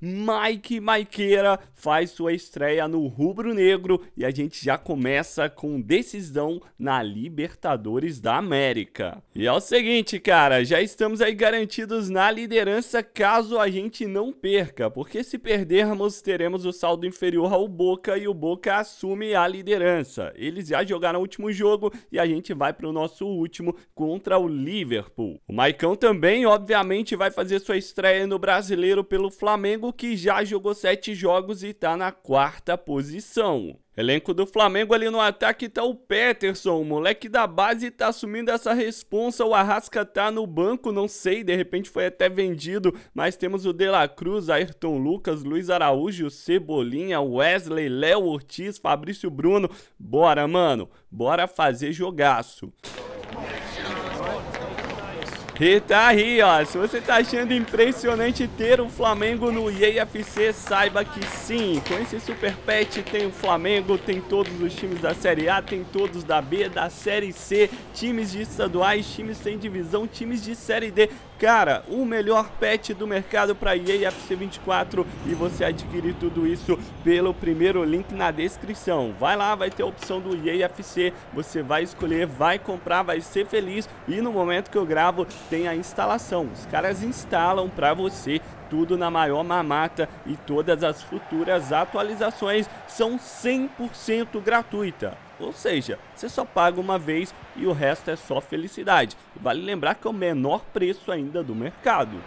Mike Maiqueira faz sua estreia no Rubro Negro e a gente já começa com decisão na Libertadores da América. E é o seguinte, cara, já estamos aí garantidos na liderança caso a gente não perca, porque se perdermos teremos o saldo inferior ao Boca e o Boca assume a liderança. Eles já jogaram o último jogo e a gente vai para o nosso último contra o Liverpool. O Maicão também, obviamente, vai fazer sua estreia no Brasileiro pelo Flamengo Flamengo, que já jogou sete jogos e está na quarta posição. Elenco do Flamengo ali no ataque tá o Peterson, o moleque da base tá assumindo essa responsa, o Arrasca tá no banco, não sei, de repente foi até vendido, mas temos o De La Cruz, Ayrton Lucas, Luiz Araújo, Cebolinha, Wesley, Léo Ortiz, Fabrício Bruno, bora mano, bora fazer jogaço. E tá aí, ó. Se você tá achando impressionante ter o Flamengo no IAFC, saiba que sim. Com esse Super Pet tem o Flamengo, tem todos os times da Série A, tem todos da B, da Série C, times de estaduais, times sem divisão, times de Série D Cara, o melhor pet do mercado para EA FC24 e você adquirir tudo isso pelo primeiro link na descrição. Vai lá, vai ter a opção do EA FC, você vai escolher, vai comprar, vai ser feliz e no momento que eu gravo tem a instalação. Os caras instalam para você tudo na maior mamata e todas as futuras atualizações são 100% gratuita. Ou seja, você só paga uma vez e o resto é só felicidade. Vale lembrar que é o menor preço ainda do mercado.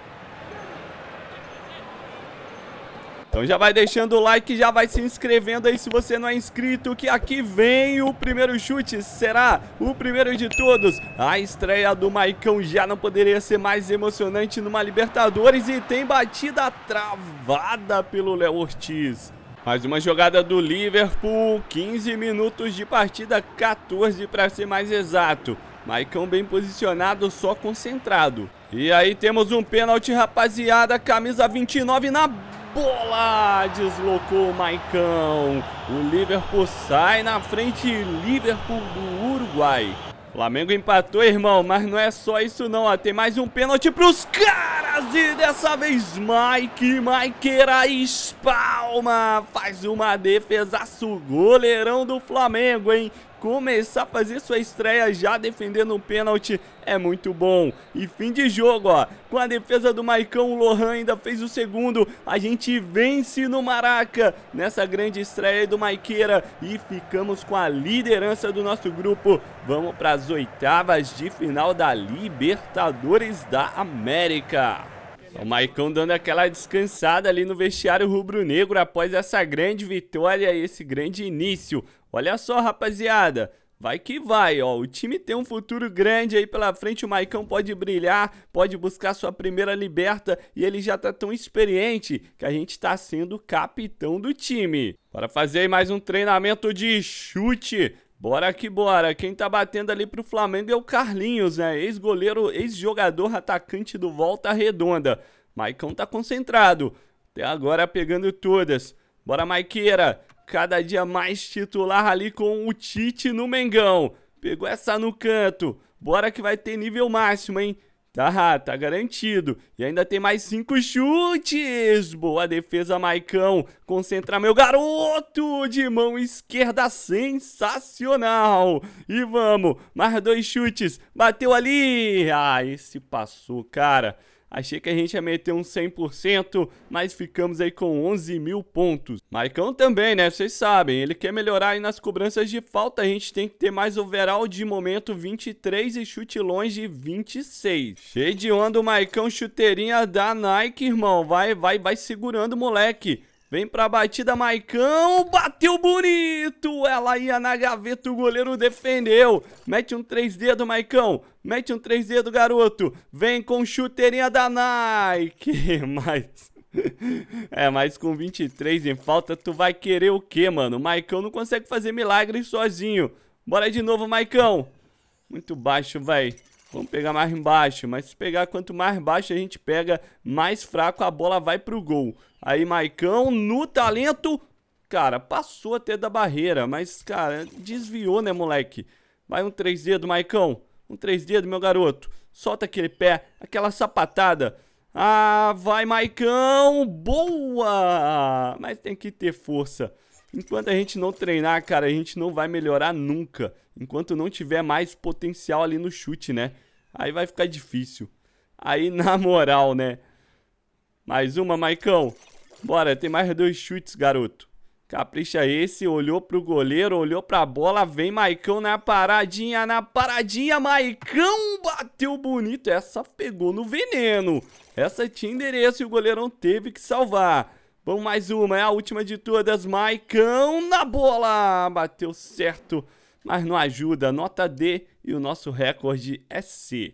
Então já vai deixando o like, já vai se inscrevendo aí se você não é inscrito, que aqui vem o primeiro chute, será o primeiro de todos. A estreia do Maicão já não poderia ser mais emocionante numa Libertadores e tem batida travada pelo Léo Ortiz. Mais uma jogada do Liverpool, 15 minutos de partida, 14 para ser mais exato. Maicão bem posicionado, só concentrado. E aí temos um pênalti, rapaziada, camisa 29 na bola! Deslocou o Maicão. O Liverpool sai na frente. Liverpool do Uruguai. Flamengo empatou, irmão, mas não é só isso não, ó. Tem mais um pênalti pros caras e dessa vez Mike, Maikeira espalma, faz uma defesaço, goleirão do Flamengo, hein? começar a fazer sua estreia já defendendo um pênalti é muito bom. E fim de jogo, ó. Com a defesa do Maicão, o Lohan ainda fez o segundo. A gente vence no Maraca nessa grande estreia do Maiqueira e ficamos com a liderança do nosso grupo. Vamos para as oitavas de final da Libertadores da América. O Maicon dando aquela descansada ali no vestiário rubro-negro após essa grande vitória e esse grande início. Olha só, rapaziada. Vai que vai, ó. O time tem um futuro grande aí pela frente. O Maicão pode brilhar, pode buscar sua primeira liberta e ele já tá tão experiente que a gente tá sendo capitão do time. Para fazer mais um treinamento de chute. Bora que bora. Quem tá batendo ali pro Flamengo é o Carlinhos, né? Ex-goleiro, ex-jogador atacante do Volta Redonda. Maicão tá concentrado. Até agora pegando todas. Bora, Maiqueira cada dia mais titular ali com o Tite no Mengão. Pegou essa no canto. Bora que vai ter nível máximo, hein? Tá, tá garantido. E ainda tem mais cinco chutes. Boa defesa, Maicão. Concentra meu garoto de mão esquerda sensacional. E vamos, mais dois chutes. Bateu ali. Ah, esse passou, cara. Achei que a gente ia meter uns 100%, mas ficamos aí com 11 mil pontos. Maicão também, né? Vocês sabem, ele quer melhorar aí nas cobranças de falta. A gente tem que ter mais overall de momento 23 e chute longe 26. Cheio de onda o Maicão, chuteirinha da Nike, irmão. Vai, vai, vai segurando o moleque. Vem pra batida, Maicão. Bateu bonito. Ela ia na gaveta, o goleiro defendeu. Mete um três dedo, Maicão. Mete um três dedo, garoto. Vem com chuteirinha da Nike. Mas... é, mas com 23 em falta, tu vai querer o quê, mano? O Maicão não consegue fazer milagre sozinho. Bora de novo, Maicão. Muito baixo, velho. Vamos pegar mais embaixo, mas se pegar quanto mais baixo a gente pega, mais fraco a bola vai pro gol. Aí Maicão no talento, cara, passou até da barreira, mas cara, desviou, né, moleque? Vai um três dedos, Maicão. Um três dedos, meu garoto. Solta aquele pé, aquela sapatada. Ah, vai Maicão, boa! Mas tem que ter força. Enquanto a gente não treinar, cara, a gente não vai melhorar nunca. Enquanto não tiver mais potencial ali no chute, né? Aí vai ficar difícil. Aí, na moral, né? Mais uma, Maicão. Bora, tem mais dois chutes, garoto. Capricha esse, olhou pro goleiro, olhou pra bola, vem Maicão na paradinha, na paradinha, Maicão bateu bonito. Essa pegou no veneno. Essa tinha endereço e o goleirão teve que salvar. Vamos mais uma, é a última de todas. Maicão na bola! Bateu certo, mas não ajuda. Nota D e o nosso recorde é C.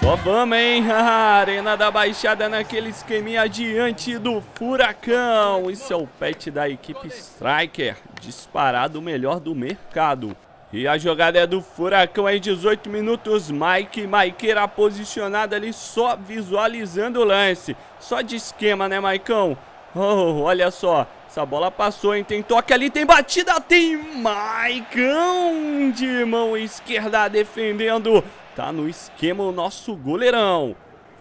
Só vamos, hein? A Arena da Baixada naquele esqueminha diante do Furacão. Isso é o pet da equipe Striker, disparado o melhor do mercado. E a jogada é do Furacão aí, 18 minutos. Mike, Maikeira posicionado ali, só visualizando o lance. Só de esquema, né, Maicão? Oh, olha só, essa bola passou, hein? Tem toque ali, tem batida, tem Maicão de mão esquerda defendendo. Tá no esquema o nosso goleirão.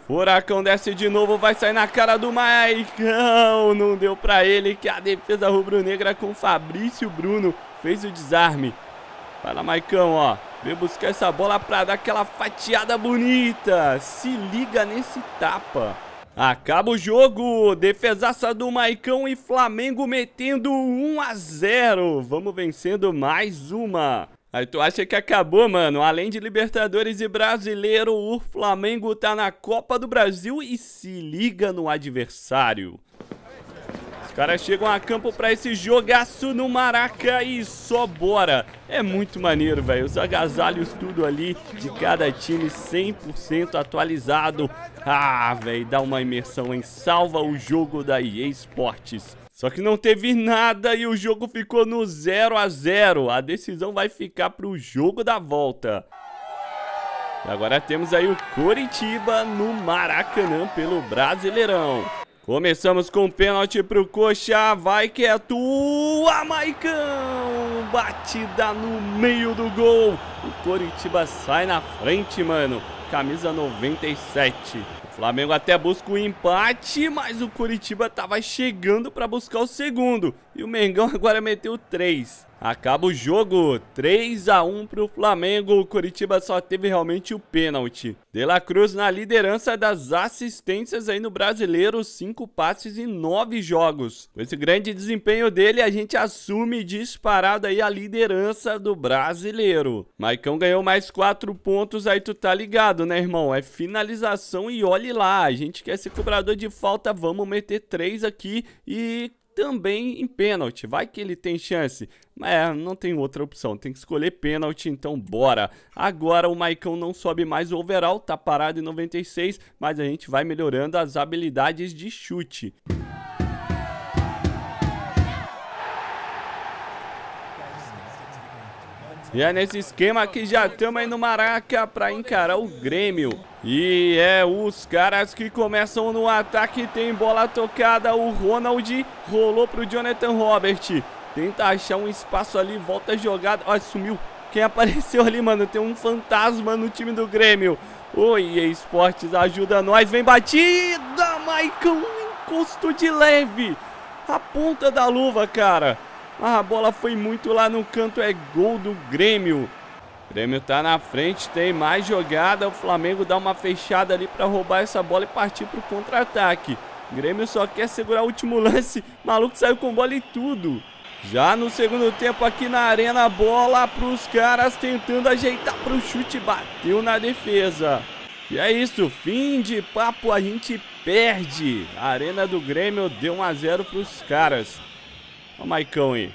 Furacão desce de novo, vai sair na cara do Maicão. Não deu pra ele que a defesa rubro-negra com Fabrício Bruno fez o desarme. Vai lá, Maicão, ó. Vem buscar essa bola pra dar aquela fatiada bonita. Se liga nesse tapa. Acaba o jogo. Defesaça do Maicão e Flamengo metendo 1 a 0. Vamos vencendo mais uma. Aí tu acha que acabou, mano? Além de Libertadores e Brasileiro, o Flamengo tá na Copa do Brasil e se liga no adversário caras chegam a campo pra esse jogaço no Maraca e só bora. É muito maneiro, velho. Os agasalhos tudo ali de cada time 100% atualizado. Ah, velho, dá uma imersão em salva o jogo da EA Sports. Só que não teve nada e o jogo ficou no 0 a 0. A decisão vai ficar pro jogo da volta. E agora temos aí o Coritiba no Maracanã pelo Brasileirão. Começamos com um pênalti pro Coxa, vai que é tua, Maicão! Batida no meio do gol, o Coritiba sai na frente, mano, camisa 97. O Flamengo até busca o empate, mas o Coritiba tava chegando para buscar o segundo. E o Mengão agora meteu 3. Acaba o jogo, 3 a 1 para o Flamengo. O Curitiba só teve realmente o pênalti. De La Cruz na liderança das assistências aí no Brasileiro, 5 passes em 9 jogos. Com esse grande desempenho dele, a gente assume disparado aí a liderança do Brasileiro. Maicão ganhou mais 4 pontos, aí tu tá ligado, né, irmão? É finalização e olhe lá. A gente quer ser cobrador de falta, vamos meter 3 aqui e também em pênalti. Vai que ele tem chance. É, não tem outra opção, tem que escolher pênalti, então bora. Agora o Maicon não sobe mais o overall, tá parado em 96, mas a gente vai melhorando as habilidades de chute. E é nesse esquema que já estamos aí no Maraca para encarar o Grêmio. E é os caras que começam no ataque, tem bola tocada, o Ronald rolou pro Jonathan Robert. Tenta achar um espaço ali, volta a jogada, olha, sumiu. Quem apareceu ali, mano, tem um fantasma no time do Grêmio. Oi Esportes ajuda nós, vem batida, Maicon, um encosto de leve. A ponta da luva, cara. A bola foi muito lá no canto, é gol do Grêmio. Grêmio tá na frente, tem mais jogada. O Flamengo dá uma fechada ali para roubar essa bola e partir pro contra-ataque. Grêmio só quer segurar o último lance. Maluco saiu com bola e tudo. Já no segundo tempo aqui na arena, bola pros caras tentando ajeitar pro chute, bateu na defesa. E é isso, fim de papo, a gente perde. A arena do Grêmio deu 1 a 0 pros caras. Olha o Maicão aí.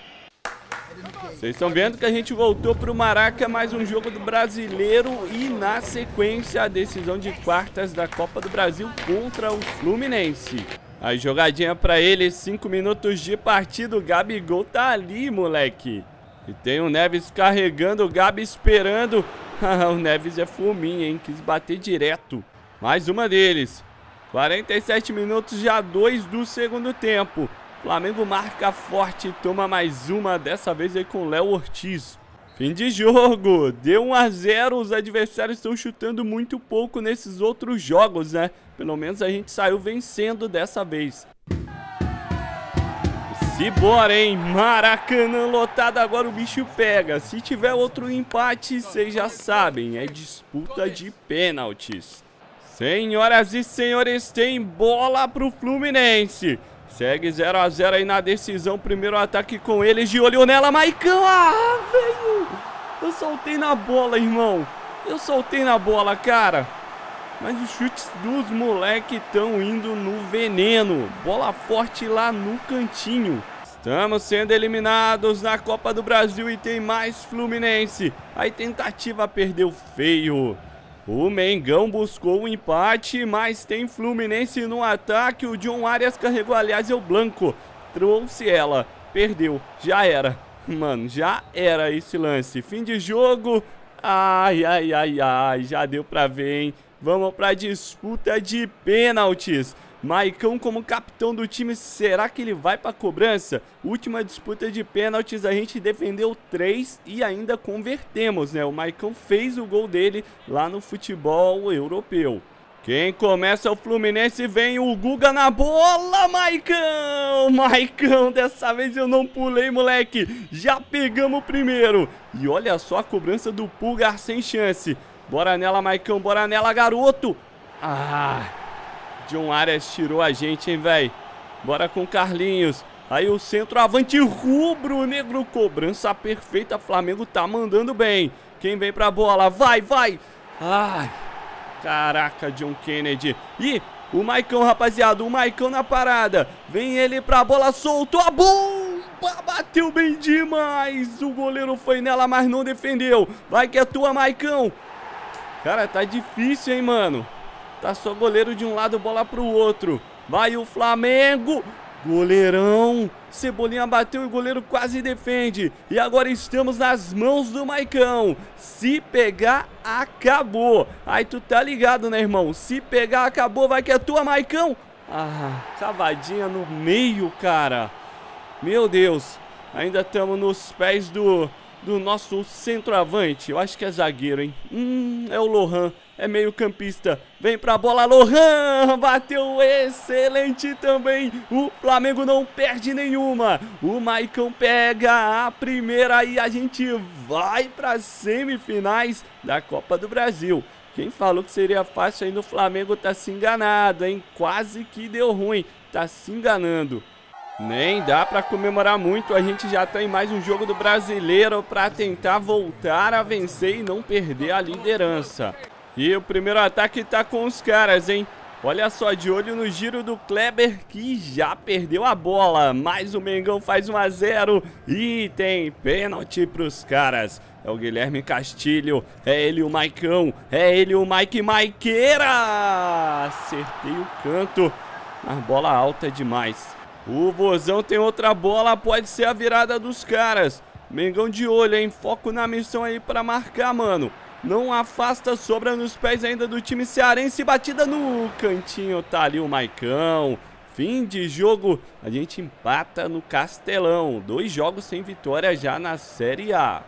Vocês estão vendo que a gente voltou para o Maraca, mais um jogo do Brasileiro e na sequência a decisão de quartas da Copa do Brasil contra o Fluminense. A jogadinha para ele, 5 minutos de partida, o Gabigol tá ali, moleque. E tem o Neves carregando, o Gabi esperando. o Neves é fuminha, hein? Quis bater direto. Mais uma deles. 47 minutos, já dois do segundo tempo. Flamengo marca forte, e toma mais uma, dessa vez aí com Léo Ortiz. Fim de jogo, deu 1 a 0, os adversários estão chutando muito pouco nesses outros jogos, né? Pelo menos a gente saiu vencendo dessa vez. Se bora, hein? Maracanã lotado, agora o bicho pega. Se tiver outro empate, vocês já sabem, é disputa de pênaltis. Senhoras e senhores, tem bola pro Fluminense. Segue 0x0 aí na decisão. Primeiro ataque com eles de olho nela. Maicão, ah, velho! Eu soltei na bola, irmão. Eu soltei na bola, cara. Mas os chutes dos moleques estão indo no veneno. Bola forte lá no cantinho. Estamos sendo eliminados na Copa do Brasil e tem mais Fluminense. Aí tentativa perdeu feio. O Mengão buscou o um empate, mas tem Fluminense no ataque. O John Arias carregou, aliás, é o Blanco. Trouxe ela, perdeu, já era. Mano, já era esse lance. Fim de jogo. Ai, ai, ai, ai, já deu pra ver, hein? Vamos pra disputa de pênaltis. Maicão como capitão do time, será que ele vai para cobrança? Última disputa de pênaltis, a gente defendeu três e ainda convertemos, né? O Maicão fez o gol dele lá no futebol europeu. Quem começa é o Fluminense, vem o Guga na bola, Maicão! Maicão, dessa vez eu não pulei, moleque! Já pegamos o primeiro! E olha só a cobrança do Pulgar sem chance. Bora nela, Maicão, bora nela, garoto! Ah! John Arias tirou a gente, hein, velho? Bora com Carlinhos. Aí o centroavante rubro-negro, cobrança perfeita. Flamengo tá mandando bem. Quem vem pra bola? Vai, vai! Ai, caraca, John Kennedy. E o Maicão, rapaziada, o Maicão na parada. Vem ele pra bola, soltou a bomba, bateu bem demais. O goleiro foi nela, mas não defendeu. Vai que é tua, Maicão. Cara, tá difícil, hein, mano. Passou goleiro de um lado, bola para o outro. Vai o Flamengo. Goleirão. Cebolinha bateu e o goleiro quase defende. E agora estamos nas mãos do Maicão. Se pegar, acabou. Aí tu tá ligado, né, irmão? Se pegar, acabou. Vai que é tua, Maicão. Ah, cavadinha no meio, cara. Meu Deus. Ainda estamos nos pés do, do nosso centroavante. Eu acho que é zagueiro, hein? Hum, é o Lohan é meio campista, vem pra bola, Lohan, bateu excelente também, o Flamengo não perde nenhuma, o Maicon pega a primeira e a gente vai para semifinais da Copa do Brasil. Quem falou que seria fácil aí no Flamengo tá se enganado, hein? Quase que deu ruim, tá se enganando. Nem dá para comemorar muito, a gente já tá em mais um jogo do Brasileiro para tentar voltar a vencer e não perder a liderança. E o primeiro ataque tá com os caras, hein? Olha só, de olho no giro do Kleber, que já perdeu a bola. Mas o Mengão faz 1 a 0 e tem pênalti pros caras. É o Guilherme Castilho, é ele o Maicão, é ele o Mike Maiqueira. Acertei o canto, mas bola alta demais. O Vozão tem outra bola, pode ser a virada dos caras. Mengão de olho, hein? Foco na missão aí pra marcar, mano. Não afasta, sobra nos pés ainda do time cearense. Batida no cantinho, tá ali o Maicão. Fim de jogo, a gente empata no Castelão. Dois jogos sem vitória já na Série A.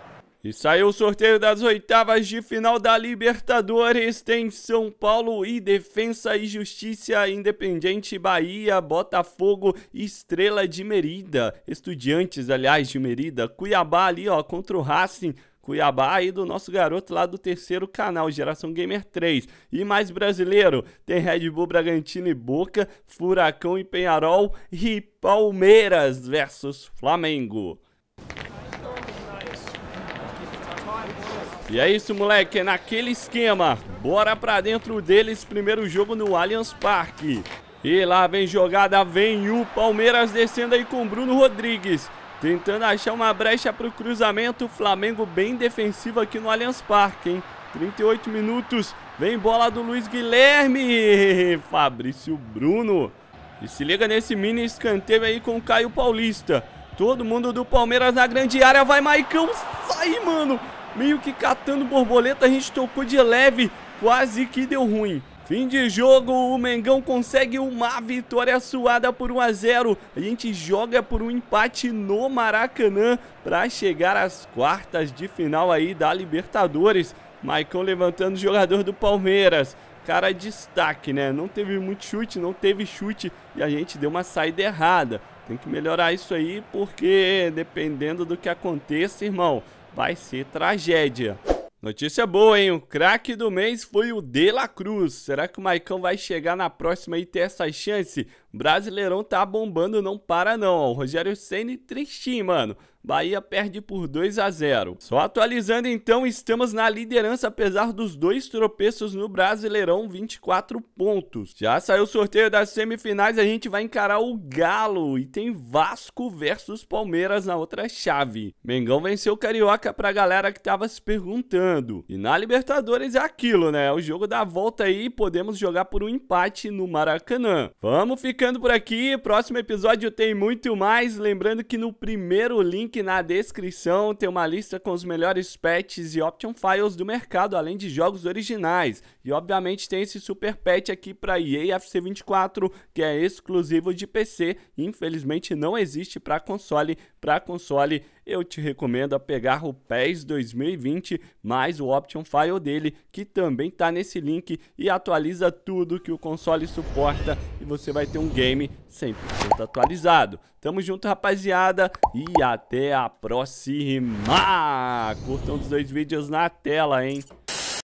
E saiu o sorteio das oitavas de final da Libertadores. Tem São Paulo e Defensa e Justiça, Independente Bahia, Botafogo, Estrela de Merida. Estudiantes, aliás, de Merida. Cuiabá ali, ó, contra o Racing. Cuiabá e do nosso garoto lá do terceiro canal, Geração Gamer 3. E mais brasileiro, tem Red Bull, Bragantino e Boca, Furacão e Penharol e Palmeiras versus Flamengo. E é isso, moleque, é naquele esquema. Bora pra dentro deles, primeiro jogo no Allianz Parque. E lá vem jogada, vem o Palmeiras descendo aí com Bruno Rodrigues. Tentando achar uma brecha para o cruzamento. Flamengo bem defensivo aqui no Allianz Parque, hein? 38 minutos. Vem bola do Luiz Guilherme. Fabrício Bruno. E se liga nesse mini escanteio aí com o Caio Paulista. Todo mundo do Palmeiras na grande área. Vai, Maicão. Sai, mano. Meio que catando borboleta. A gente tocou de leve. Quase que deu ruim. Fim de jogo, o Mengão consegue uma vitória suada por 1 a 0. A gente joga por um empate no Maracanã para chegar às quartas de final aí da Libertadores. Maicon levantando o jogador do Palmeiras. Cara, destaque, né? Não teve muito chute, não teve chute e a gente deu uma saída errada. Tem que melhorar isso aí porque dependendo do que aconteça, irmão, vai ser tragédia. Notícia boa, hein? O craque do mês foi o De La Cruz. Será que o Maicão vai chegar na próxima e ter essa chance? Brasileirão tá bombando, não para não. Ó. O Rogério Ceni tristinho, mano. Bahia perde por 2 a 0. Só atualizando então, estamos na liderança apesar dos dois tropeços no Brasileirão, 24 pontos. Já saiu o sorteio das semifinais, a gente vai encarar o Galo e tem Vasco versus Palmeiras na outra chave. Mengão venceu o Carioca pra galera que tava se perguntando. E na Libertadores é aquilo, né? É o jogo da volta aí, podemos jogar por um empate no Maracanã. Vamos ficando ficando por aqui. Próximo episódio tem muito mais. Lembrando que no primeiro link na descrição tem uma lista com os melhores patches e option files do mercado, além de jogos originais. E obviamente tem esse super patch aqui para EA FC 24, que é exclusivo de PC. Infelizmente não existe para console. Para console eu te recomendo a pegar o PES 2020 mais o Option File dele, que também está nesse link e atualiza tudo que o console suporta e você vai ter um game 100% atualizado. Tamo junto, rapaziada, e até a próxima! Curtam os dois vídeos na tela, hein?